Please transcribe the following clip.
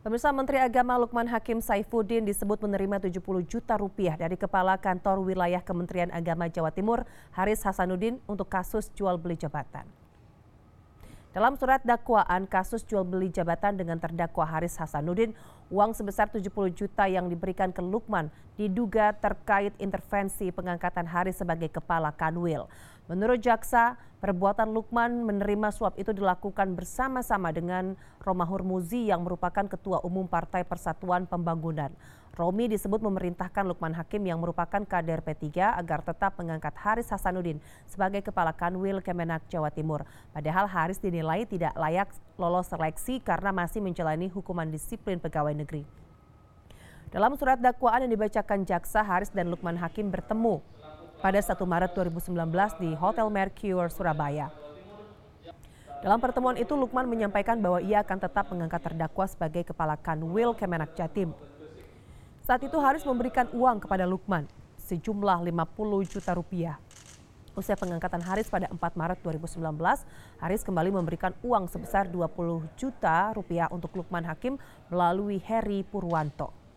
Pemirsa Menteri Agama Lukman Hakim Saifuddin disebut menerima 70 juta rupiah dari Kepala Kantor Wilayah Kementerian Agama Jawa Timur Haris Hasanuddin untuk kasus jual beli jabatan. Dalam surat dakwaan kasus jual beli jabatan dengan terdakwa Haris Hasanuddin, Uang sebesar 70 juta yang diberikan ke Lukman diduga terkait intervensi pengangkatan Haris sebagai kepala Kanwil. Menurut jaksa, perbuatan Lukman menerima suap itu dilakukan bersama-sama dengan Roma Hurmuzi yang merupakan ketua umum Partai Persatuan Pembangunan. Romi disebut memerintahkan Lukman Hakim yang merupakan kader P3 agar tetap mengangkat Haris Hasanuddin sebagai kepala Kanwil Kemenak Jawa Timur. Padahal Haris dinilai tidak layak lolos seleksi karena masih menjalani hukuman disiplin pegawai Negeri. Dalam surat dakwaan yang dibacakan jaksa, Haris dan Lukman Hakim bertemu pada 1 Maret 2019 di Hotel Mercure, Surabaya. Dalam pertemuan itu, Lukman menyampaikan bahwa ia akan tetap mengangkat terdakwa sebagai kepala kanwil Kemenak Jatim. Saat itu Haris memberikan uang kepada Lukman sejumlah 50 juta rupiah. Usai pengangkatan Haris pada 4 Maret 2019, Haris kembali memberikan uang sebesar 20 juta rupiah untuk Lukman Hakim melalui Heri Purwanto.